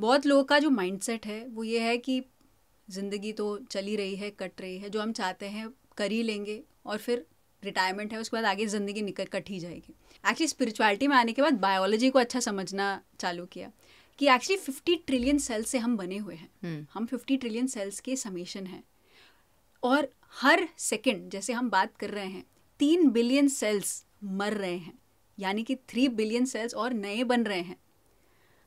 बहुत लोगों का जो माइंडसेट है वो ये है कि ज़िंदगी तो चली रही है कट रही है जो हम चाहते हैं कर ही लेंगे और फिर रिटायरमेंट है उसके बाद आगे ज़िंदगी निकल कट ही जाएगी एक्चुअली स्पिरिचुअलिटी में आने के बाद बायोलॉजी को अच्छा समझना चालू किया कि एक्चुअली फिफ्टी ट्रिलियन सेल्स से हम बने हुए हैं hmm. हम फिफ्टी ट्रिलियन सेल्स के समेशन हैं और हर सेकेंड जैसे हम बात कर रहे हैं तीन बिलियन सेल्स मर रहे हैं यानी कि थ्री बिलियन सेल्स और नए बन रहे हैं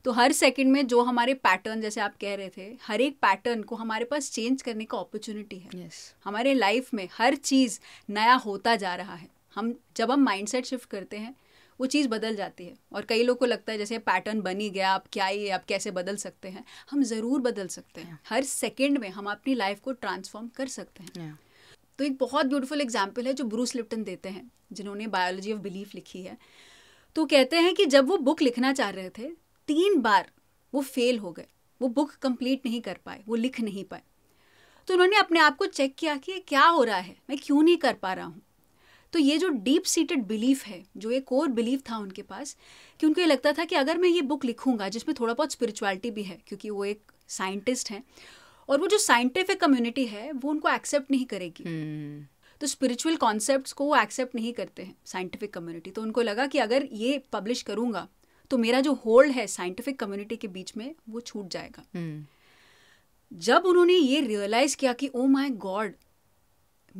तो हर सेकंड में जो हमारे पैटर्न जैसे आप कह रहे थे हर एक पैटर्न को हमारे पास चेंज करने का अपॉर्चुनिटी है yes. हमारे लाइफ में हर चीज़ नया होता जा रहा है हम जब हम माइंडसेट शिफ्ट करते हैं वो चीज़ बदल जाती है और कई लोग को लगता है जैसे पैटर्न बन ही गया आप क्या ये आप कैसे बदल सकते हैं हम ज़रूर बदल सकते हैं yeah. हर सेकेंड में हम अपनी लाइफ को ट्रांसफॉर्म कर सकते हैं yeah. तो एक बहुत ब्यूटीफुल एग्जाम्पल है जो ब्रूस लिप्टन देते हैं जिन्होंने बायोलॉजी ऑफ बिलीफ लिखी है तो कहते हैं कि जब वो बुक लिखना चाह रहे थे तीन बार वो फेल हो गए वो बुक कंप्लीट नहीं कर पाए वो लिख नहीं पाए तो उन्होंने अपने आप को चेक किया कि क्या हो रहा है मैं क्यों नहीं कर पा रहा हूँ तो ये जो डीप सीटेड बिलीफ है जो एक और बिलीफ था उनके पास कि उनको ये लगता था कि अगर मैं ये बुक लिखूंगा जिसमें थोड़ा बहुत स्पिरिचुअलिटी भी है क्योंकि वो एक साइंटिस्ट हैं और वो जो साइंटिफिक कम्युनिटी है वो उनको एक्सेप्ट नहीं करेगी hmm. तो स्पिरिचुअल कॉन्सेप्ट को वो एक्सेप्ट नहीं करते हैं साइंटिफिक कम्युनिटी तो उनको लगा कि अगर ये पब्लिश करूंगा तो मेरा जो होल्ड है साइंटिफिक कम्युनिटी के बीच में वो छूट जाएगा हम्म। जब उन्होंने ये रियलाइज किया कि ओ माई गॉड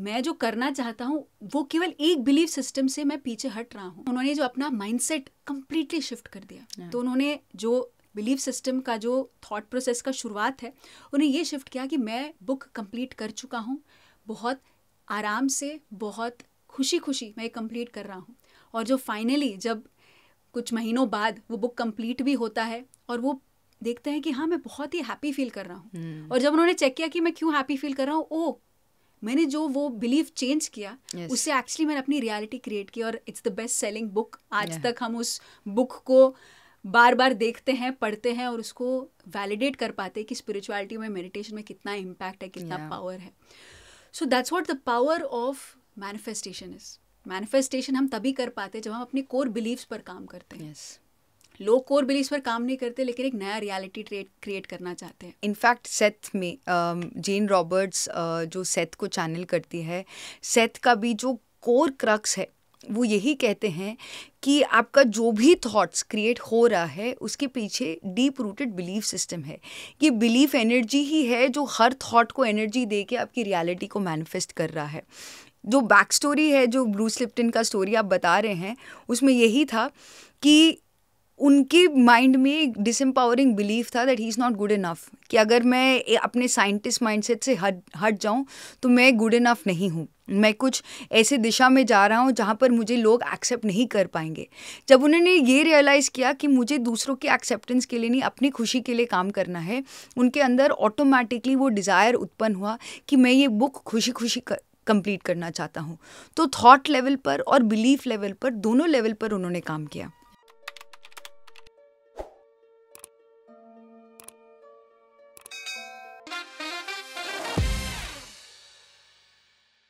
मैं जो करना चाहता हूँ वो केवल एक बिलीव सिस्टम से मैं पीछे हट रहा हूँ उन्होंने जो अपना माइंडसेट कंप्लीटली शिफ्ट कर दिया yeah. हाँ। तो उन्होंने जो बिलीव सिस्टम का जो थॉट प्रोसेस का शुरुआत है उन्हें ये शिफ्ट किया कि मैं बुक कंप्लीट कर चुका हूँ बहुत आराम से बहुत खुशी खुशी मैं कंप्लीट कर रहा हूँ और जो फाइनली जब कुछ महीनों बाद वो बुक कंप्लीट भी होता है और वो देखते हैं कि हाँ मैं बहुत ही हैप्पी फील कर रहा हूँ hmm. और जब उन्होंने चेक किया कि मैं क्यों हैप्पी फील कर रहा हूँ ओ मैंने जो वो बिलीव चेंज किया yes. उससे एक्चुअली मैंने अपनी रियलिटी क्रिएट की और it's the best selling book आज yeah. तक हम उस बुक को बार बार देखते हैं पढ़ते हैं और उसको वैलिडेट कर पाते हैं कि स्पिरिचुअलिटी में मेडिटेशन में कितना इम्पैक्ट है कितना पावर yeah. है so that's what the power of manifestation is manifestation हम तभी कर पाते जब हम अपने कोर बिलीव्स पर काम करते हैं yes. लोग कोर बिलीव्स पर काम नहीं करते लेकिन एक नया रियलिटी ट्रेट क्रिएट करना चाहते हैं इनफैक्ट सेथ में जेन uh, रॉबर्ट्स uh, जो सेथ को चैनल करती है सेथ का भी जो कोर क्रक्स है वो यही कहते हैं कि आपका जो भी थॉट्स क्रिएट हो रहा है उसके पीछे डीप रूटेड बिलीफ सिस्टम है ये बिलीफ एनर्जी ही है जो हर थॉट को एनर्जी दे के आपकी रियलिटी को मैनिफेस्ट कर रहा है जो बैक स्टोरी है जो ब्रूस लिप्टन का स्टोरी आप बता रहे हैं उसमें यही था कि उनके माइंड में एक डिसम्पावरिंग बिलीफ था that he is not good enough कि अगर मैं अपने साइंटिस्ट माइंडसेट से हट हट जाऊँ तो मैं गुड इनफ नहीं हूँ मैं कुछ ऐसे दिशा में जा रहा हूँ जहाँ पर मुझे लोग एक्सेप्ट नहीं कर पाएंगे जब उन्होंने ये रियलाइज़ किया कि मुझे दूसरों के एक्सेप्टेंस के लिए नहीं अपनी खुशी के लिए काम करना है उनके अंदर ऑटोमेटिकली वो डिज़ायर उत्पन्न हुआ कि मैं ये बुक खुशी खुशी कर कंप्लीट करना चाहता हूँ तो थॉट लेवल पर और बिलीफ लेवल पर दोनों लेवल पर उन्होंने काम किया